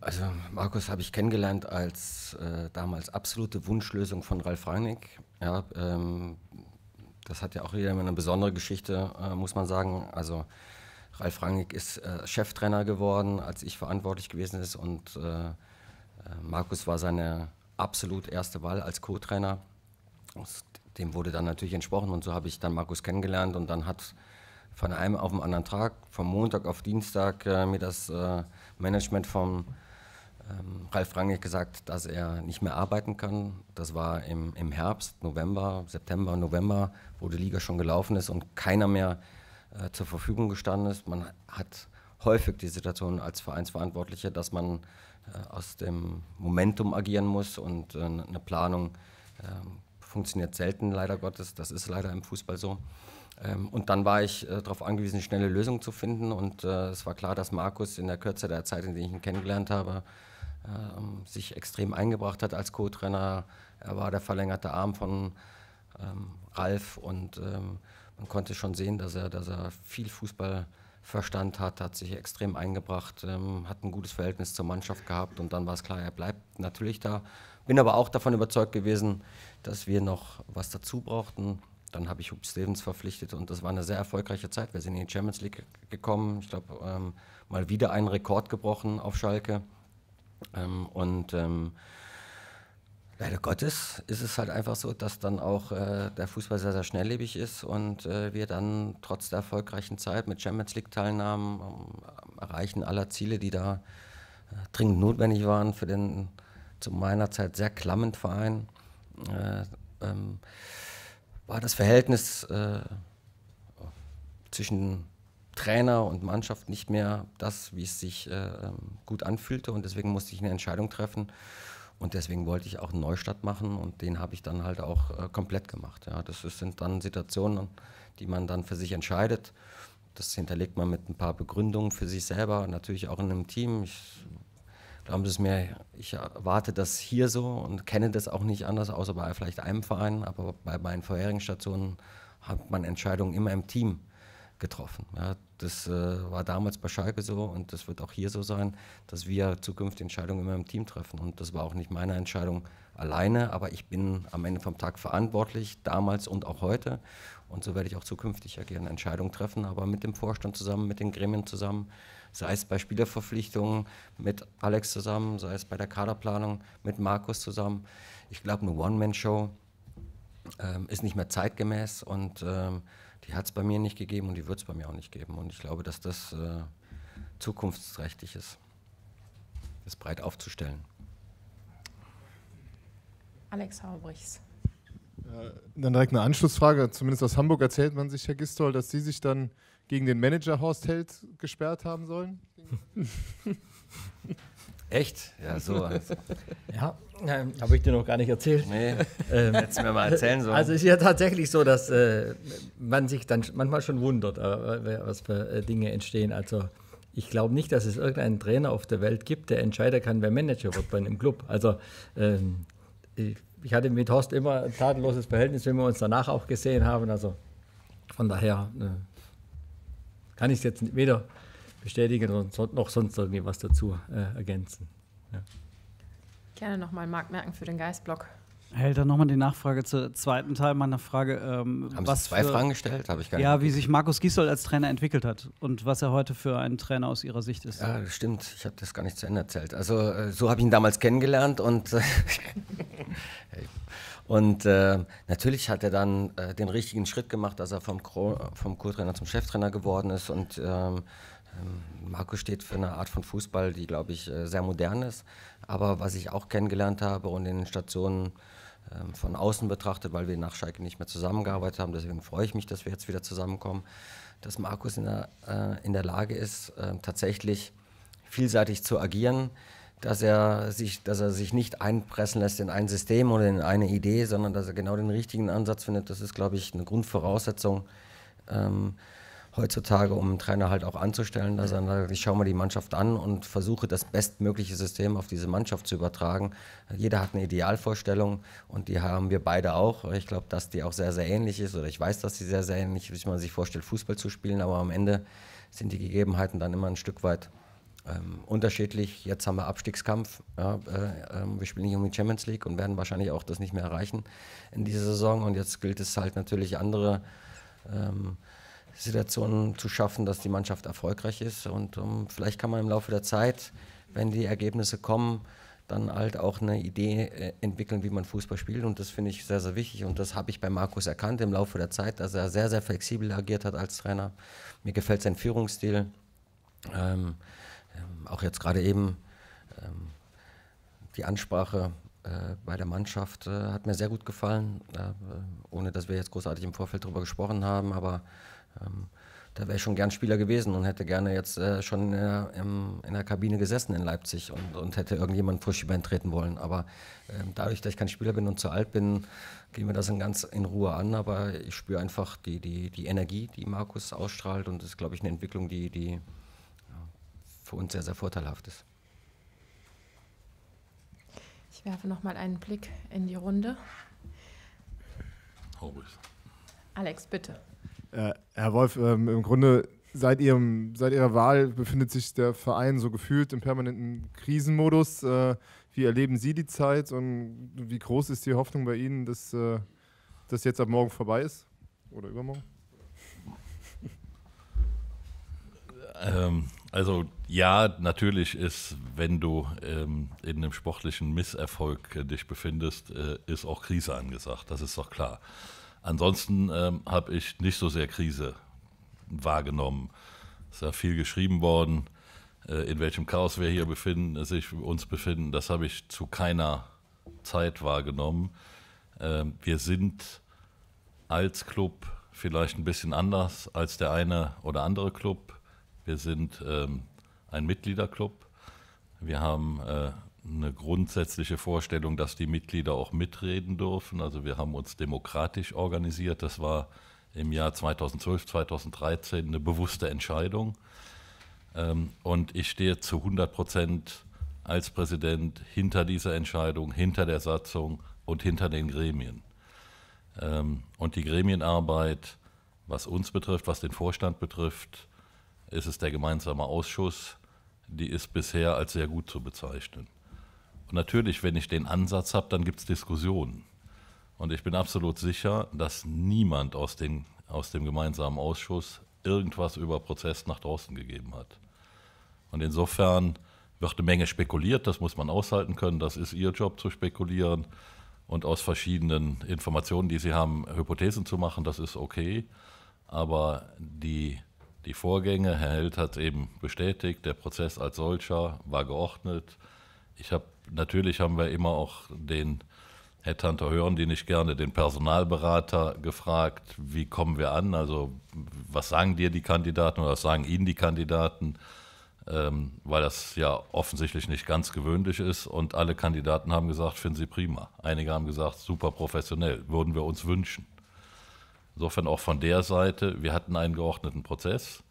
Also Markus habe ich kennengelernt als äh, damals absolute Wunschlösung von Ralf Rangnick. Ja, ähm, das hat ja auch wieder eine besondere Geschichte, äh, muss man sagen. Also Ralf Rangnick ist äh, Cheftrainer geworden, als ich verantwortlich gewesen ist und äh, äh, Markus war seine absolut erste Wahl als Co-Trainer. Dem wurde dann natürlich entsprochen und so habe ich dann Markus kennengelernt und dann hat von einem auf den anderen Tag, vom Montag auf Dienstag, äh, mir das äh, Management von ähm, Ralf Rangnick gesagt, dass er nicht mehr arbeiten kann. Das war im, im Herbst, November, September, November, wo die Liga schon gelaufen ist und keiner mehr äh, zur Verfügung gestanden ist. Man hat häufig die Situation als Vereinsverantwortliche, dass man äh, aus dem Momentum agieren muss und äh, eine Planung ähm, funktioniert selten, leider Gottes. Das ist leider im Fußball so. Ähm, und dann war ich äh, darauf angewiesen, schnelle Lösungen zu finden. Und äh, es war klar, dass Markus in der Kürze der Zeit, in der ich ihn kennengelernt habe, äh, sich extrem eingebracht hat als Co-Trainer. Er war der verlängerte Arm von ähm, Ralf und ähm, man konnte schon sehen, dass er, dass er viel Fußballverstand hat, hat sich extrem eingebracht, ähm, hat ein gutes Verhältnis zur Mannschaft gehabt und dann war es klar, er bleibt natürlich da. Bin aber auch davon überzeugt gewesen, dass wir noch was dazu brauchten, dann habe ich Hub Stevens verpflichtet und das war eine sehr erfolgreiche Zeit. Wir sind in die Champions League gekommen. Ich glaube, ähm, mal wieder einen Rekord gebrochen auf Schalke. Ähm, und ähm, leider Gottes ist es halt einfach so, dass dann auch äh, der Fußball sehr, sehr schnelllebig ist und äh, wir dann trotz der erfolgreichen Zeit mit Champions League-Teilnahmen ähm, erreichen aller Ziele, die da äh, dringend notwendig waren für den zu meiner Zeit sehr klammen Verein. Äh, ähm, war das Verhältnis äh, zwischen Trainer und Mannschaft nicht mehr das, wie es sich äh, ähm, gut anfühlte. Und deswegen musste ich eine Entscheidung treffen. Und deswegen wollte ich auch einen Neustart machen und den habe ich dann halt auch äh, komplett gemacht. Ja, das sind dann Situationen, die man dann für sich entscheidet. Das hinterlegt man mit ein paar Begründungen für sich selber, und natürlich auch in einem Team. Ich da haben sie es mir, ich erwarte das hier so und kenne das auch nicht anders, außer bei vielleicht einem Verein, aber bei meinen vorherigen Stationen hat man Entscheidungen immer im Team getroffen. Ja, das äh, war damals bei Schalke so und das wird auch hier so sein, dass wir zukünftig Entscheidungen immer im Team treffen. Und das war auch nicht meine Entscheidung alleine, aber ich bin am Ende vom Tag verantwortlich, damals und auch heute. Und so werde ich auch zukünftig agieren, Entscheidungen treffen, aber mit dem Vorstand zusammen, mit den Gremien zusammen, sei es bei Spielerverpflichtungen mit Alex zusammen, sei es bei der Kaderplanung mit Markus zusammen. Ich glaube, eine One-Man-Show ähm, ist nicht mehr zeitgemäß und ähm, die hat es bei mir nicht gegeben und die wird es bei mir auch nicht geben. Und ich glaube, dass das äh, zukunftsträchtig ist, das breit aufzustellen. Alex Haubrichs. Äh, dann direkt eine Anschlussfrage. Zumindest aus Hamburg erzählt man sich, Herr Gistol, dass Sie sich dann gegen den Manager Horst Held gesperrt haben sollen. Echt? Ja, so. ja, ähm, habe ich dir noch gar nicht erzählt. Nee, ähm, hättest mir mal erzählen sollen. Also es ist ja tatsächlich so, dass äh, man sich dann manchmal schon wundert, äh, äh, was für äh, Dinge entstehen. Also ich glaube nicht, dass es irgendeinen Trainer auf der Welt gibt, der entscheiden kann, wer Manager wird bei einem Club. Also ähm, ich, ich hatte mit Horst immer ein tadelloses Verhältnis, wenn wir uns danach auch gesehen haben. Also von daher äh, kann ich es jetzt weder bestätigen noch sonst irgendwie was dazu äh, ergänzen. Ja. Gerne nochmal Marc merken für den Geistblock. Hey, dann nochmal die Nachfrage zum zweiten Teil meiner Frage. Ähm, Haben was Sie zwei für, Fragen gestellt? Habe ich gar nicht. Ja, wie sich Markus Gisdol als Trainer entwickelt hat und was er heute für ein Trainer aus Ihrer Sicht ist. Ja, stimmt. Ich habe das gar nicht zu Ende erzählt. Also, äh, so habe ich ihn damals kennengelernt und. Äh, hey. Und äh, natürlich hat er dann äh, den richtigen Schritt gemacht, dass er vom, Kro äh, vom Co-Trainer zum Cheftrainer geworden ist. Und ähm, ähm, Marco steht für eine Art von Fußball, die, glaube ich, äh, sehr modern ist. Aber was ich auch kennengelernt habe und in den Stationen ähm, von außen betrachtet, weil wir nach Schalke nicht mehr zusammengearbeitet haben. Deswegen freue ich mich, dass wir jetzt wieder zusammenkommen, dass Markus in der, äh, in der Lage ist, äh, tatsächlich vielseitig zu agieren, dass er sich, dass er sich nicht einpressen lässt in ein System oder in eine Idee, sondern dass er genau den richtigen Ansatz findet. Das ist, glaube ich, eine Grundvoraussetzung ähm, heutzutage, um einen Trainer halt auch anzustellen, dass er sagt, ich schaue mir die Mannschaft an und versuche das bestmögliche System auf diese Mannschaft zu übertragen. Jeder hat eine Idealvorstellung und die haben wir beide auch. Ich glaube, dass die auch sehr, sehr ähnlich ist oder ich weiß, dass sie sehr, sehr ähnlich ist, wie man sich vorstellt, Fußball zu spielen, aber am Ende sind die Gegebenheiten dann immer ein Stück weit ähm, unterschiedlich. Jetzt haben wir Abstiegskampf. Ja, äh, äh, wir spielen nicht um die Champions League und werden wahrscheinlich auch das nicht mehr erreichen in dieser Saison. Und jetzt gilt es halt natürlich andere ähm, Situationen zu schaffen, dass die Mannschaft erfolgreich ist. Und um, ähm, vielleicht kann man im Laufe der Zeit, wenn die Ergebnisse kommen, dann halt auch eine Idee äh, entwickeln, wie man Fußball spielt. Und das finde ich sehr, sehr wichtig. Und das habe ich bei Markus erkannt im Laufe der Zeit, dass er sehr, sehr flexibel agiert hat als Trainer. Mir gefällt sein Führungsstil. Ähm, auch jetzt gerade eben ähm, die Ansprache äh, bei der Mannschaft äh, hat mir sehr gut gefallen, äh, äh ohne dass wir jetzt großartig im Vorfeld darüber gesprochen haben, aber ähm, da wäre ich schon gern Spieler gewesen und hätte gerne jetzt äh, schon in der, im, in der, Kabine gesessen in Leipzig und, und hätte irgendjemand frisch übertreten wollen. Aber ähm, dadurch, dass ich kein Spieler bin und zu alt bin, gehen wir das in ganz in Ruhe an. Aber ich spüre einfach die, die, die Energie, die Markus ausstrahlt und das ist, glaube ich, eine Entwicklung, die, die für uns sehr, sehr vorteilhaft ist. Ich werfe noch mal einen Blick in die Runde. Alex, bitte. Äh, Herr Wolf, ähm, im Grunde seit, ihrem, seit Ihrer Wahl befindet sich der Verein so gefühlt im permanenten Krisenmodus. Äh, wie erleben Sie die Zeit und wie groß ist die Hoffnung bei Ihnen, dass äh, das jetzt ab morgen vorbei ist oder übermorgen? Ähm, also ja, natürlich ist, wenn du ähm, in einem sportlichen Misserfolg äh, dich befindest, äh, ist auch Krise angesagt. Das ist doch klar. Ansonsten ähm, habe ich nicht so sehr Krise wahrgenommen. Es ist ja viel geschrieben worden, äh, in welchem Chaos wir hier befinden, äh, sich uns befinden. Das habe ich zu keiner Zeit wahrgenommen. Ähm, wir sind als Club vielleicht ein bisschen anders als der eine oder andere Club wir sind ähm, ein Mitgliederclub. Wir haben äh, eine grundsätzliche Vorstellung, dass die Mitglieder auch mitreden dürfen. Also wir haben uns demokratisch organisiert. Das war im Jahr 2012, 2013 eine bewusste Entscheidung. Ähm, und ich stehe zu 100 Prozent als Präsident hinter dieser Entscheidung, hinter der Satzung und hinter den Gremien. Ähm, und die Gremienarbeit, was uns betrifft, was den Vorstand betrifft, ist es der gemeinsame Ausschuss, die ist bisher als sehr gut zu bezeichnen. Und natürlich, wenn ich den Ansatz habe, dann gibt es Diskussionen. Und ich bin absolut sicher, dass niemand aus, den, aus dem gemeinsamen Ausschuss irgendwas über Prozess nach draußen gegeben hat. Und insofern wird eine Menge spekuliert, das muss man aushalten können, das ist Ihr Job zu spekulieren und aus verschiedenen Informationen, die Sie haben, Hypothesen zu machen, das ist okay. Aber die die Vorgänge. Herr Held hat es eben bestätigt, der Prozess als solcher war geordnet. Ich habe natürlich haben wir immer auch den Headhunter hören, die nicht gerne den Personalberater gefragt, wie kommen wir an? Also was sagen dir die Kandidaten oder was sagen Ihnen die Kandidaten? Ähm, weil das ja offensichtlich nicht ganz gewöhnlich ist. Und alle Kandidaten haben gesagt, finden sie prima. Einige haben gesagt, super professionell, würden wir uns wünschen. Insofern auch von der Seite, wir hatten einen geordneten Prozess.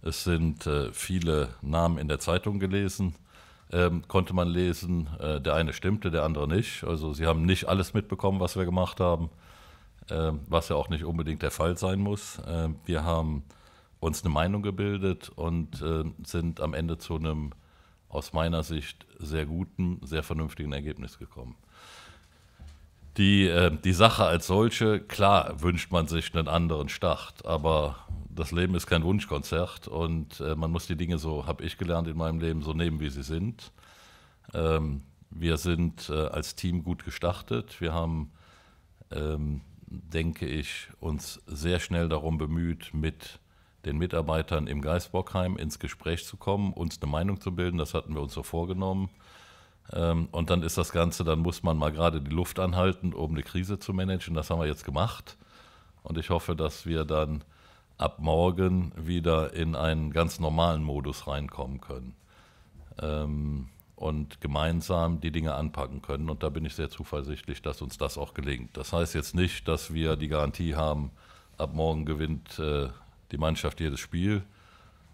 Es sind äh, viele Namen in der Zeitung gelesen, ähm, konnte man lesen. Äh, der eine stimmte, der andere nicht. Also sie haben nicht alles mitbekommen, was wir gemacht haben, äh, was ja auch nicht unbedingt der Fall sein muss. Ähm, wir haben uns eine Meinung gebildet und ähm, sind am Ende zu einem aus meiner Sicht sehr guten, sehr vernünftigen Ergebnis gekommen die, äh, die Sache als solche, klar wünscht man sich einen anderen Start, aber das Leben ist kein Wunschkonzert und äh, man muss die Dinge so, habe ich gelernt in meinem Leben, so nehmen, wie sie sind. Ähm, wir sind äh, als Team gut gestartet. Wir haben, ähm, denke ich, uns sehr schnell darum bemüht, mit den Mitarbeitern im Geisbockheim ins Gespräch zu kommen, uns eine Meinung zu bilden. Das hatten wir uns so vorgenommen. Ähm, und dann ist das Ganze, dann muss man mal gerade die Luft anhalten, um eine Krise zu managen. Das haben wir jetzt gemacht. Und ich hoffe, dass wir dann ab morgen wieder in einen ganz normalen Modus reinkommen können ähm, und gemeinsam die Dinge anpacken können. Und da bin ich sehr zuversichtlich, dass uns das auch gelingt. Das heißt jetzt nicht, dass wir die Garantie haben, ab morgen gewinnt äh, die Mannschaft jedes Spiel.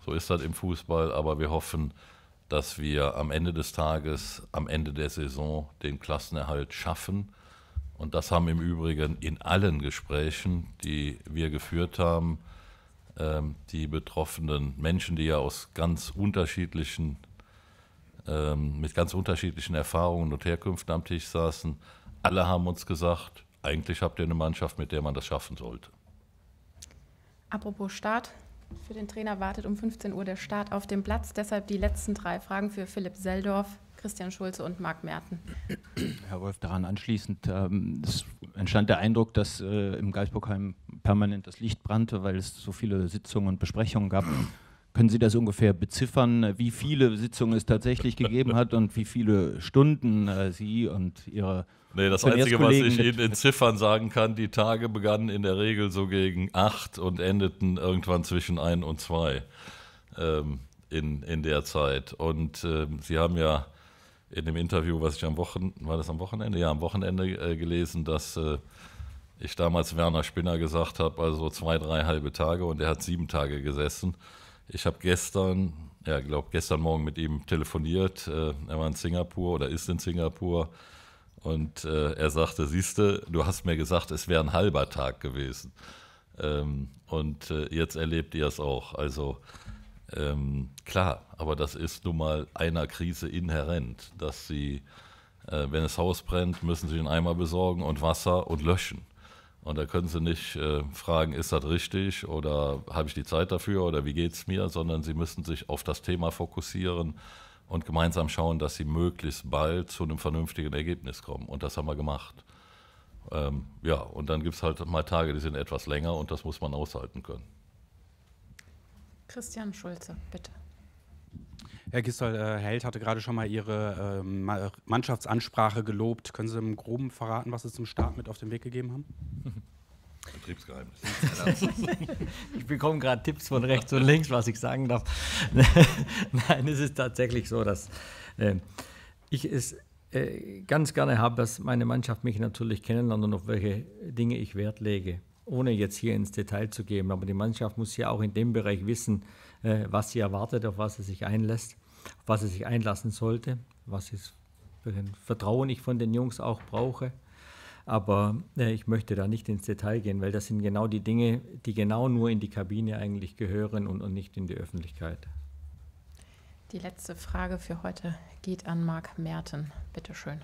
So ist das im Fußball. Aber wir hoffen, dass dass wir am Ende des Tages, am Ende der Saison den Klassenerhalt schaffen. Und das haben im Übrigen in allen Gesprächen, die wir geführt haben, ähm, die betroffenen Menschen, die ja aus ganz unterschiedlichen, ähm, mit ganz unterschiedlichen Erfahrungen und Herkünften am Tisch saßen, alle haben uns gesagt, eigentlich habt ihr eine Mannschaft, mit der man das schaffen sollte. Apropos Start, für den Trainer wartet um 15 Uhr der Start auf dem Platz. Deshalb die letzten drei Fragen für Philipp Seldorf, Christian Schulze und Marc Merten. Herr Wolf, daran anschließend, ähm, es entstand der Eindruck, dass äh, im Geisburgheim permanent das Licht brannte, weil es so viele Sitzungen und Besprechungen gab. Können Sie das ungefähr beziffern, wie viele Sitzungen es tatsächlich gegeben hat und wie viele Stunden äh, Sie und Ihre Nee, das Einzige, was ich Ihnen in Ziffern sagen kann, die Tage begannen in der Regel so gegen acht und endeten irgendwann zwischen ein und zwei ähm, in, in der Zeit. Und äh, Sie haben ja in dem Interview, was ich am Wochenende, war das am Wochenende? Ja, am Wochenende äh, gelesen, dass äh, ich damals Werner Spinner gesagt habe, also zwei, drei halbe Tage und er hat sieben Tage gesessen. Ich habe gestern, ja, glaube gestern Morgen mit ihm telefoniert. Äh, er war in Singapur oder ist in Singapur. Und äh, er sagte, siehste, du hast mir gesagt, es wäre ein halber Tag gewesen. Ähm, und äh, jetzt erlebt ihr es auch. Also ähm, klar, aber das ist nun mal einer Krise inhärent, dass sie, äh, wenn das Haus brennt, müssen sie einen Eimer besorgen und Wasser und löschen. Und da können sie nicht äh, fragen, ist das richtig oder habe ich die Zeit dafür oder wie geht es mir, sondern sie müssen sich auf das Thema fokussieren und gemeinsam schauen, dass sie möglichst bald zu einem vernünftigen Ergebnis kommen. Und das haben wir gemacht. Ähm, ja, und dann gibt es halt mal Tage, die sind etwas länger und das muss man aushalten können. Christian Schulze, bitte. Herr gistol äh, Held hatte gerade schon mal Ihre ähm, Mannschaftsansprache gelobt. Können Sie im Groben verraten, was Sie zum Start mit auf den Weg gegeben haben? Betriebsgeheimnis. ich bekomme gerade Tipps von rechts und links, was ich sagen darf. Nein, es ist tatsächlich so, dass äh, ich es äh, ganz gerne habe, dass meine Mannschaft mich natürlich kennenlernt und auf welche Dinge ich Wert lege ohne jetzt hier ins Detail zu gehen. Aber die Mannschaft muss ja auch in dem Bereich wissen, äh, was sie erwartet, auf was sie sich einlässt, auf was sie sich einlassen sollte, was ist Vertrauen ich von den Jungs auch brauche. Aber äh, ich möchte da nicht ins Detail gehen, weil das sind genau die Dinge, die genau nur in die Kabine eigentlich gehören und, und nicht in die Öffentlichkeit. Die letzte Frage für heute geht an Marc Merten. Bitte schön.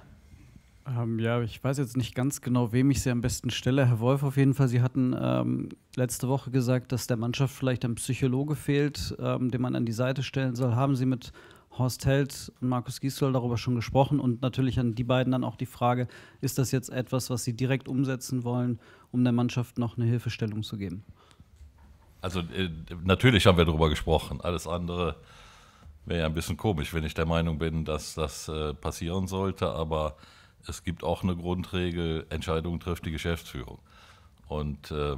Ähm, ja, ich weiß jetzt nicht ganz genau, wem ich sie am besten stelle. Herr Wolf auf jeden Fall. Sie hatten ähm, letzte Woche gesagt, dass der Mannschaft vielleicht ein Psychologe fehlt, ähm, den man an die Seite stellen soll. Haben Sie mit Horst Held und Markus Giesel darüber schon gesprochen? Und natürlich an die beiden dann auch die Frage, ist das jetzt etwas, was Sie direkt umsetzen wollen, um der Mannschaft noch eine Hilfestellung zu geben? Also äh, natürlich haben wir darüber gesprochen. Alles andere wäre ja ein bisschen komisch, wenn ich der Meinung bin, dass das äh, passieren sollte. Aber es gibt auch eine Grundregel, Entscheidungen trifft die Geschäftsführung. Und äh,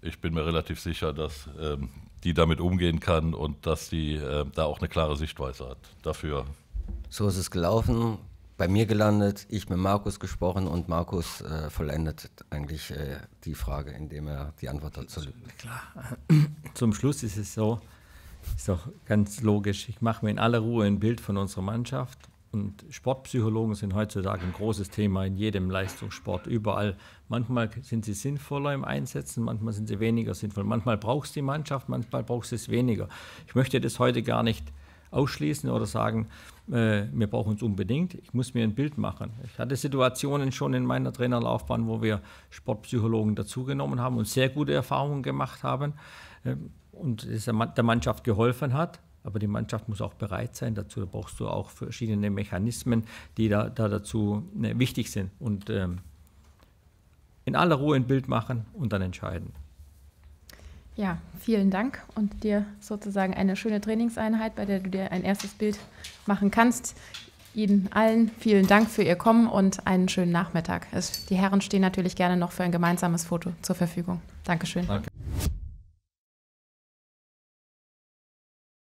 ich bin mir relativ sicher, dass ähm, die damit umgehen kann und dass die äh, da auch eine klare Sichtweise hat. Dafür. So ist es gelaufen, bei mir gelandet, ich mit Markus gesprochen und Markus äh, vollendet eigentlich äh, die Frage, indem er die Antwort dazu liefert. Klar. Zum Schluss ist es so, ist doch ganz logisch, ich mache mir in aller Ruhe ein Bild von unserer Mannschaft und Sportpsychologen sind heutzutage ein großes Thema in jedem Leistungssport, überall. Manchmal sind sie sinnvoller im Einsetzen, manchmal sind sie weniger sinnvoll. Manchmal braucht es die Mannschaft, manchmal braucht es weniger. Ich möchte das heute gar nicht ausschließen oder sagen, äh, wir brauchen es unbedingt. Ich muss mir ein Bild machen. Ich hatte Situationen schon in meiner Trainerlaufbahn, wo wir Sportpsychologen dazugenommen haben und sehr gute Erfahrungen gemacht haben äh, und es der Mannschaft geholfen hat aber die Mannschaft muss auch bereit sein dazu. brauchst du auch verschiedene Mechanismen, die da, da dazu ne, wichtig sind. Und ähm, in aller Ruhe ein Bild machen und dann entscheiden. Ja, vielen Dank und dir sozusagen eine schöne Trainingseinheit, bei der du dir ein erstes Bild machen kannst. Ihnen allen vielen Dank für Ihr Kommen und einen schönen Nachmittag. Es, die Herren stehen natürlich gerne noch für ein gemeinsames Foto zur Verfügung. Dankeschön. Danke.